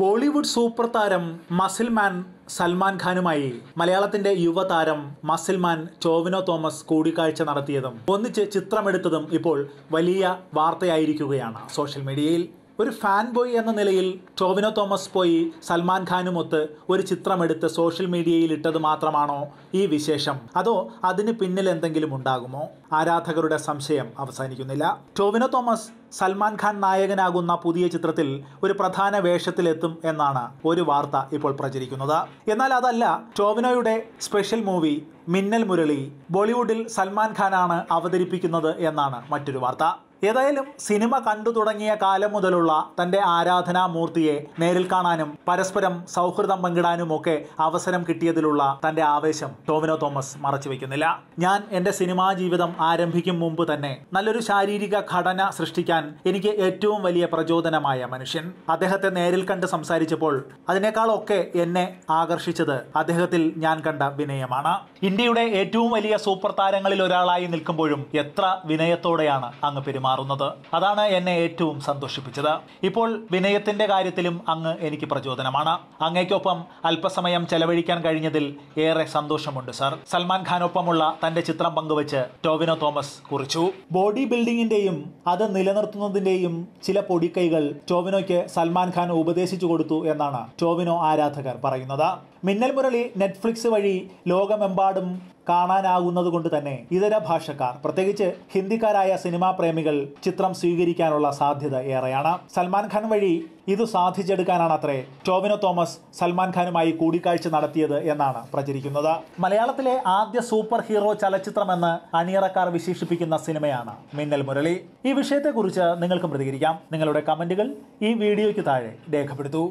Bollywood super താരം muscleman Salman ഖാനുമായി മലയാളത്തിന്റെ യുവതാരം മസിൽമാൻ ടോവിനോ തോമസ് കൂടിക്കാഴ്ച നടത്തിയതും ഒന്നിച്ച് ചിത്രമെടുത്തതും ഇപ്പോൾ വലിയ വാർത്തയായിരിക്കുകയാണ് സോഷ്യൽ മീഡിയയിൽ ഒരു ഫാൻ ബോയ് എന്ന നിലയിൽ ടോവിനോ തോമസ് പോയി സൽമാൻ ഖാനുമൊത്ത് ഒരു ചിത്രമെടുത്ത് സോഷ്യൽ മീഡിയയിൽ ഇട്ടത് മാത്രമാണോ ഈ വിശേഷം അതോ അതിന് പിന്നിൽ എന്തെങ്കിലും ഉണ്ടാകുമോ ആരാധകരുടെ സംശയം അവസാനിക്കുന്നില്ല ടോവിനോ തോമസ് സൽമാൻ ഖാൻ നായകനാകുന്ന പുതിയ ചിത്രത്തിൽ ഒരു പ്രധാന വേഷത്തിലെത്തും എന്നാണ് ഒരു വാർത്ത ഇപ്പോൾ പ്രചരിക്കുന്നത് എന്നാൽ അതല്ല ടോവിനോയുടെ സ്പെഷ്യൽ മൂവി മിന്നൽ മുരളി ബോളിവുഡിൽ സൽമാൻ ഖാനാണ് അവതരിപ്പിക്കുന്നത് എന്നാണ് മറ്റൊരു വാർത്ത ഏതായാലും സിനിമ കണ്ടു തുടങ്ങിയ കാലം മുതലുള്ള തൻ്റെ ആരാധനാമൂർത്തിയെ നേരിൽ കാണാനും പരസ്പരം സൗഹൃദം പങ്കിടാനുമൊക്കെ അവസരം കിട്ടിയതിലുള്ള തൻ്റെ ആവേശം ടോമിനോ തോമസ് വയ്ക്കുന്നില്ല ഞാൻ എൻ്റെ സിനിമാ ജീവിതം ആരംഭിക്കും മുമ്പ് തന്നെ നല്ലൊരു ശാരീരിക ഘടന സൃഷ്ടിക്കാൻ എനിക്ക് ഏറ്റവും വലിയ പ്രചോദനമായ മനുഷ്യൻ അദ്ദേഹത്തെ നേരിൽ കണ്ട് സംസാരിച്ചപ്പോൾ അതിനേക്കാളൊക്കെ എന്നെ ആകർഷിച്ചത് അദ്ദേഹത്തിൽ ഞാൻ കണ്ട വിനയമാണ് ഇന്ത്യയുടെ ഏറ്റവും വലിയ സൂപ്പർ താരങ്ങളിൽ ഒരാളായി നിൽക്കുമ്പോഴും എത്ര വിനയത്തോടെയാണ് അങ്ങ് പെരുമാറുന്നത് മാറുന്നത് അതാണ് എന്നെ ഏറ്റവും സന്തോഷിപ്പിച്ചത് ഇപ്പോൾ വിനയത്തിന്റെ കാര്യത്തിലും അങ്ങ് എനിക്ക് പ്രചോദനമാണ് അങ്ങേക്കൊപ്പം അല്പസമയം ചെലവഴിക്കാൻ കഴിഞ്ഞതിൽ ഏറെ സന്തോഷമുണ്ട് സർ സൽമാൻ ഖാനൊപ്പമുള്ള തന്റെ ചിത്രം പങ്കുവച്ച് ടോവിനോ തോമസ് കുറിച്ചു ബോഡി ബിൽഡിങ്ങിന്റെയും അത് നിലനിർത്തുന്നതിന്റെയും ചില പൊടിക്കൈകൾ ടോവിനോയ്ക്ക് സൽമാൻ ഖാൻ ഉപദേശിച്ചു കൊടുത്തു എന്നാണ് ടോവിനോ ആരാധകർ പറയുന്നത് മിന്നൽ മുരളി നെറ്റ്ഫ്ലിക്സ് വഴി ലോകമെമ്പാടും കാണാനാകുന്നത് കൊണ്ട് തന്നെ ഇതര ഭാഷക്കാർ പ്രത്യേകിച്ച് ഹിന്ദിക്കാരായ സിനിമാ പ്രേമികൾ ചിത്രം സ്വീകരിക്കാനുള്ള സാധ്യത ഏറെയാണ് സൽമാൻ ഖാൻ വഴി ഇത് സാധിച്ചെടുക്കാനാണ് അത്രേ ടോവിനോ തോമസ് സൽമാൻ ഖാനുമായി കൂടിക്കാഴ്ച നടത്തിയത് എന്നാണ് പ്രചരിക്കുന്നത് മലയാളത്തിലെ ആദ്യ സൂപ്പർ ഹീറോ ചലച്ചിത്രമെന്ന് അണിയറക്കാർ വിശേഷിപ്പിക്കുന്ന സിനിമയാണ് മിന്നൽ മുരളി ഈ വിഷയത്തെക്കുറിച്ച് നിങ്ങൾക്കും പ്രതികരിക്കാം നിങ്ങളുടെ കമന്റുകൾ ഈ വീഡിയോയ്ക്ക് താഴെ രേഖപ്പെടുത്തൂ